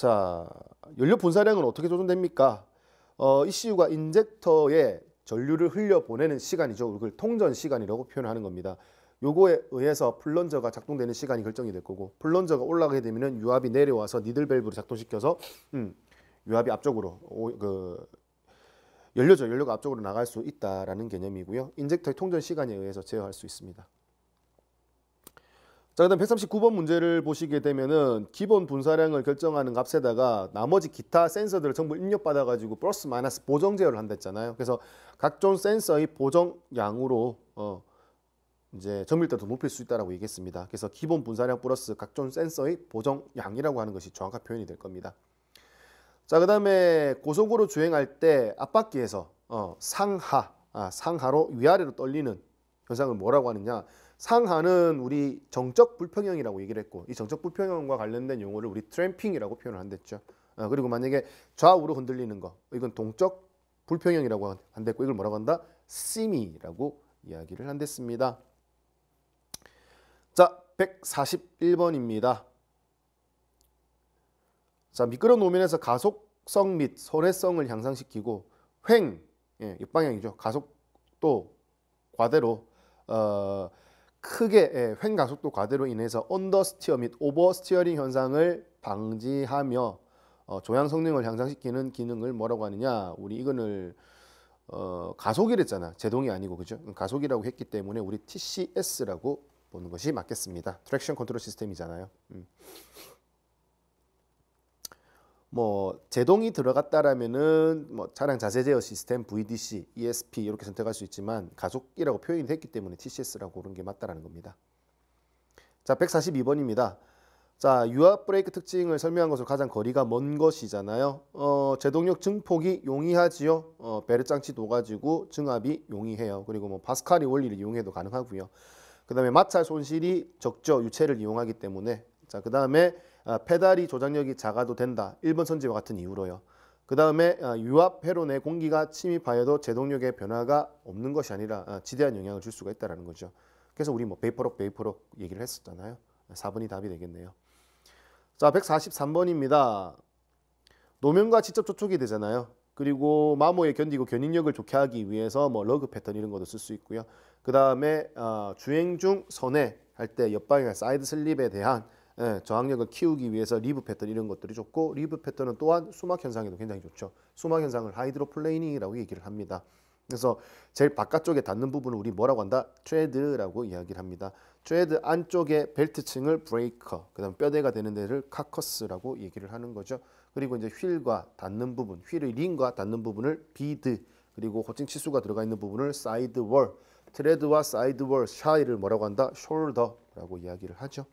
자, 연료 분사량은 어떻게 조정됩니까? 어, ECU가 인젝터에 전류를 흘려보내는 시간이죠. 이걸 통전 시간이라고 표현하는 겁니다. 요거에 의해서 플런저가 작동되는 시간이 결정이 될 거고 플런저가 올라가게 되면 유압이 내려와서 니들 밸브를 작동시켜서 음, 유압이 앞쪽으로 오, 그 연료죠. 연료가 앞쪽으로 나갈 수있다라 개념이고요. 인젝터의 통전 시간에 의해서 제어할 수 있습니다. 자, 그다음 139번 문제를 보시게 되면은 기본 분사량을 결정하는 값에다가 나머지 기타 센서들을 전부 입력받아 가지고 플러스 마이너스 보정 제어를 한다 했잖아요. 그래서 각종 센서의 보정 양으로 어 이제 정밀도를 높일 수 있다라고 얘기했습니다. 그래서 기본 분사량 플러스 각종 센서의 보정 양이라고 하는 것이 정확한 표현이 될 겁니다. 자, 그다음에 고속으로 주행할 때 앞바퀴에서 어 상하 아, 상하로 위아래로 떨리는 현상을 뭐라고 하느냐 상하는 우리 정적 불평형이라고 얘기를 했고 이 정적 불평형과 관련된 용어를 우리 트램핑이라고 표현을 한댔죠 어, 그리고 만약에 좌우로 흔들리는 거 이건 동적 불평형이라고 한댔고 이걸 뭐라고 한다? 심이라고 이야기를 한댔습니다 자 141번입니다 자 미끄러운 노면에서 가속성 및 손해성을 향상시키고 횡 예, 역방향이죠 가속도 과대로 어, 크게 예, 횡가속도 과대로 인해서 언더스티어 및 오버스티어링 현상을 방지하며 어, 조향 성능을 향상시키는 기능을 뭐라고 하느냐 우리 이거를 어, 가속이랬잖아 제동이 아니고 그죠 가속이라고 했기 때문에 우리 TCS라고 보는 것이 맞겠습니다 트랙션 컨트롤 시스템이잖아요 음. 뭐 제동이 들어갔다라면은 뭐 차량 자세 제어 시스템 VDC, ESP 이렇게 선택할 수 있지만 가속이라고 표현이 됐기 때문에 TCS라고 그런 게 맞다라는 겁니다. 자, 142번입니다. 자, 유압 브레이크 특징을 설명한 것으로 가장 거리가 먼 것이잖아요. 어, 제동력 증폭이 용이하지요. 어, 베르 장치 도가지고 증압이 용이해요. 그리고 뭐 파스칼의 원리를 이용해도 가능하고요. 그 다음에 마찰 손실이 적죠. 유체를 이용하기 때문에 자, 그 다음에 아, 페달이 조작력이 작아도 된다. 1번 선지와 같은 이유로요. 그 다음에 아, 유압 회론내 공기가 침입하여도 제동력의 변화가 없는 것이 아니라 아, 지대한 영향을 줄 수가 있다는 거죠. 그래서 우리 뭐 베이퍼록 베이퍼록 얘기를 했었잖아요. 4번이 아, 답이 되겠네요. 자, 143번입니다. 노면과 직접 접촉이 되잖아요. 그리고 마모에 견디고 견인력을 좋게 하기 위해서 뭐 러그 패턴 이런 것도 쓸 수 있고요. 그 다음에 어, 주행 중 선회 할때 옆방향 사이드 슬립에 대한 예, 저항력을 키우기 위해서 리브 패턴 이런 것들이 좋고 리브 패턴은 또한 수막 현상에도 굉장히 좋죠. 수막 현상을 하이드로플레이닝이라고 얘기를 합니다. 그래서 제일 바깥쪽에 닿는 부분을 우리 뭐라고 한다? 트레드라고 이야기를 합니다. 트레드 안쪽에 벨트층을 브레이커, 그 다음 뼈대가 되는 데를 카커스라고 얘기를 하는 거죠. 그리고 이제 휠과 닿는 부분, 휠의 링과 닿는 부분을 비드, 그리고 호칭 치수가 들어가 있는 부분을 사이드 월, 트레드와 사이드 월샤이를 뭐라고 한다? 숄더라고 이야기를 하죠.